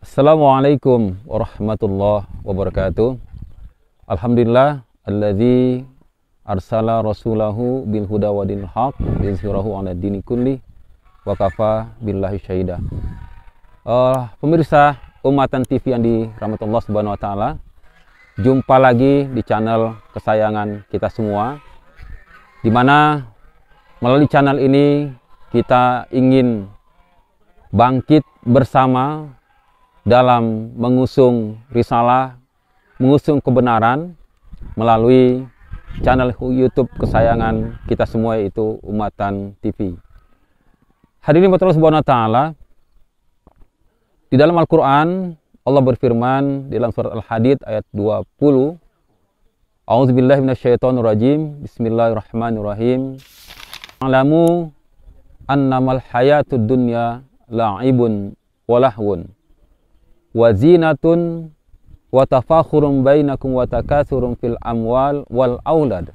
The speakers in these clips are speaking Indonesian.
Assalamualaikum warahmatullahi wabarakatuh. Alhamdulillah alladzi arsala rasulahu bil huda wa dinil haq yuzhirahu 'ala dini kulli wa kafa billahi syahida. Uh, pemirsa Umatan TV yang di Allah Subhanahu wa taala, jumpa lagi di channel kesayangan kita semua di mana melalui channel ini kita ingin bangkit bersama dalam mengusung risalah, mengusung kebenaran melalui channel YouTube kesayangan kita semua yaitu Umatan TV. Hadirin Bapak subhanahu wa ta'ala, di dalam Al-Quran Allah berfirman di dalam surat Al-Hadid ayat 20 A'udzubillahi minasyaitonirrajim. Bismillahirrahmanirrahim. Alamu annamal hayatud dunya la'ibun wa lahwun wa zinatun wa tafakhurun bainakum wa takatsurun fil amwal wal aulad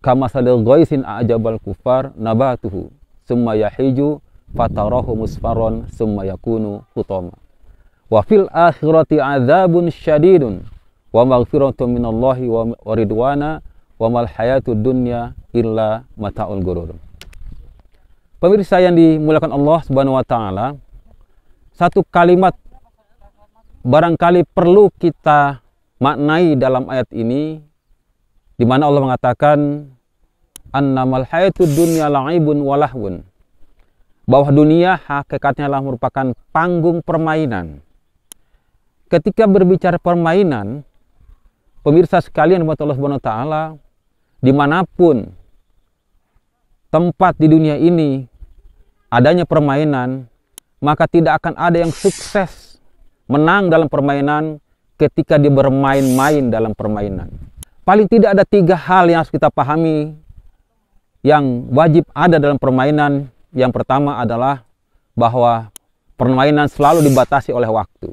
kama salil ghaisin a'jabal kufar nabatuhu summa yahiju fatarahu musfaron summa yakunu hutama wa fil akhirati azabun syadidun wa maghfiratun minallahi wa ridwana wa mal hayatu dunya illa mataul gurur. Pemirsa yang dimuliakan Allah Subhanahu wa taala, satu kalimat barangkali perlu kita maknai dalam ayat ini di mana Allah mengatakan annamal hayatu dunya la'ibun wa lahwun. Bahwa dunia hakikatnya lah merupakan panggung permainan. Ketika berbicara permainan, pemirsa sekalian buat Allah Subhanahu taala, dimanapun tempat di dunia ini adanya permainan, maka tidak akan ada yang sukses menang dalam permainan ketika dia bermain-main dalam permainan. Paling tidak ada tiga hal yang harus kita pahami yang wajib ada dalam permainan. Yang pertama adalah bahwa permainan selalu dibatasi oleh waktu.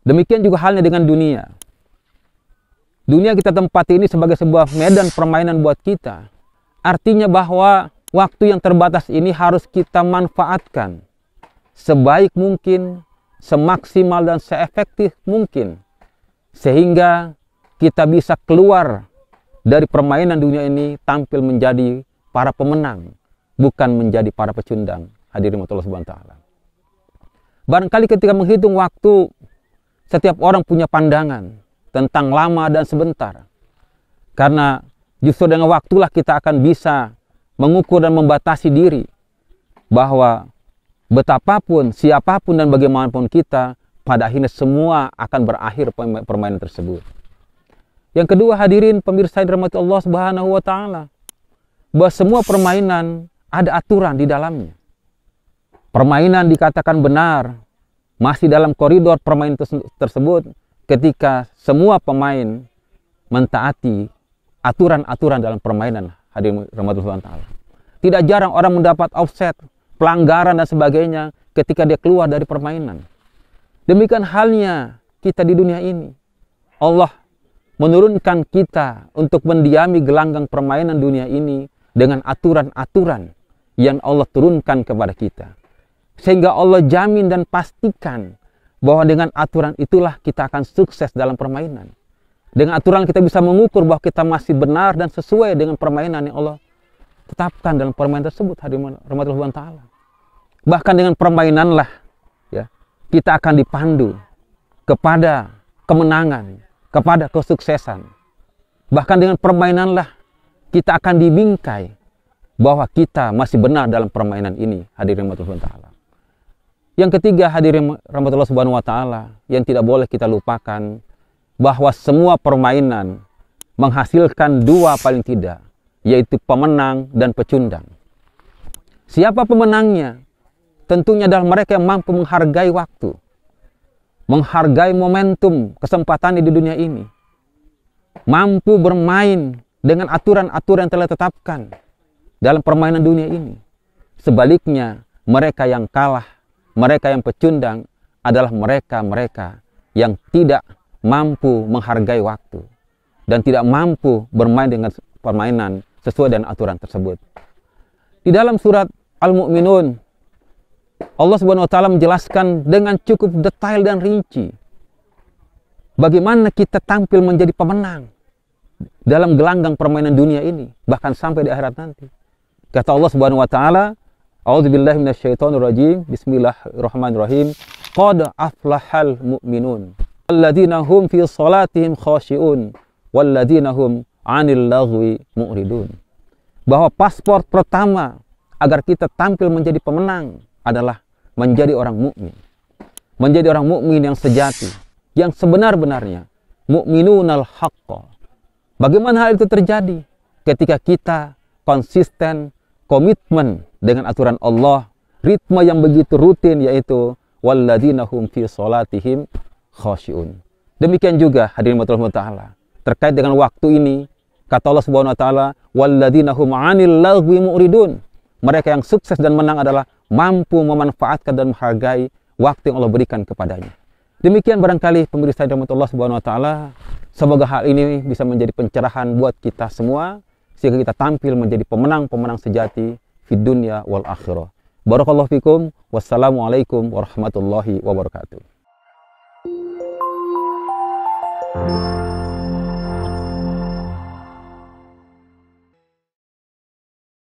Demikian juga halnya dengan dunia. Dunia kita tempati ini sebagai sebuah medan permainan buat kita. Artinya bahwa waktu yang terbatas ini harus kita manfaatkan sebaik mungkin, semaksimal dan seefektif mungkin. Sehingga kita bisa keluar dari permainan dunia ini tampil menjadi para pemenang, bukan menjadi para pecundang. Hadirin Allah Subhanahu taala. Barangkali ketika menghitung waktu, setiap orang punya pandangan tentang lama dan sebentar. Karena justru dengan waktulah kita akan bisa mengukur dan membatasi diri bahwa betapapun, siapapun dan bagaimanapun kita, pada akhirnya semua akan berakhir permainan tersebut. Yang kedua hadirin pemirsa yang dirahmati Allah Subhanahu wa taala, bahwa semua permainan ada aturan di dalamnya. Permainan dikatakan benar masih dalam koridor permainan tersebut ketika semua pemain mentaati aturan-aturan dalam permainan hadirin rahmatullah taala. Tidak jarang orang mendapat offset, pelanggaran dan sebagainya ketika dia keluar dari permainan. Demikian halnya kita di dunia ini. Allah menurunkan kita untuk mendiami gelanggang permainan dunia ini dengan aturan-aturan yang Allah turunkan kepada kita. Sehingga Allah jamin dan pastikan bahwa dengan aturan itulah kita akan sukses dalam permainan. Dengan aturan kita bisa mengukur bahwa kita masih benar dan sesuai dengan permainan yang Allah tetapkan dalam permainan tersebut Hadirin rahmatullah taala. Bahkan dengan permainanlah ya, kita akan dipandu kepada kemenangan, kepada kesuksesan. Bahkan dengan permainanlah kita akan dibingkai bahwa kita masih benar dalam permainan ini hadirin rahmatullah taala. Yang ketiga hadirin rahmatullah subhanahu wa ta'ala yang tidak boleh kita lupakan bahwa semua permainan menghasilkan dua paling tidak yaitu pemenang dan pecundang. Siapa pemenangnya? Tentunya adalah mereka yang mampu menghargai waktu, menghargai momentum kesempatan di dunia ini, mampu bermain dengan aturan-aturan yang telah tetapkan dalam permainan dunia ini. Sebaliknya, mereka yang kalah mereka yang pecundang adalah mereka-mereka yang tidak mampu menghargai waktu dan tidak mampu bermain dengan permainan sesuai dengan aturan tersebut. Di dalam surat Al-Mu'minun, Allah Subhanahu wa taala menjelaskan dengan cukup detail dan rinci bagaimana kita tampil menjadi pemenang dalam gelanggang permainan dunia ini bahkan sampai di akhirat nanti. Kata Allah Subhanahu wa taala, A'udzubillahi minasyaitonirrajim. Bismillahirrahmanirrahim. Qad aflahal mu'minun. Alladzina hum fi salatihim khasyi'un walladzina hum 'anil lagwi mu'ridun. Bahwa paspor pertama agar kita tampil menjadi pemenang adalah menjadi orang mukmin. Menjadi orang mukmin yang sejati, yang sebenar-benarnya. Mu'minunal haqqa. Bagaimana hal itu terjadi? Ketika kita konsisten komitmen dengan aturan Allah ritme yang begitu rutin yaitu walladzina fi salatihim khasyun Demikian juga hadirin rahimahullah taala terkait dengan waktu ini kata Allah Subhanahu wa taala walladzina 'anil lagwi mu'ridun. Mereka yang sukses dan menang adalah mampu memanfaatkan dan menghargai waktu yang Allah berikan kepadanya. Demikian barangkali pemirsa Allah subhanahu wa ta'ala. Semoga hal ini bisa menjadi pencerahan buat kita semua. Sehingga kita tampil menjadi pemenang-pemenang sejati fid dunya wal akhirah. Barakallahu fikum. Wassalamualaikum warahmatullahi wabarakatuh.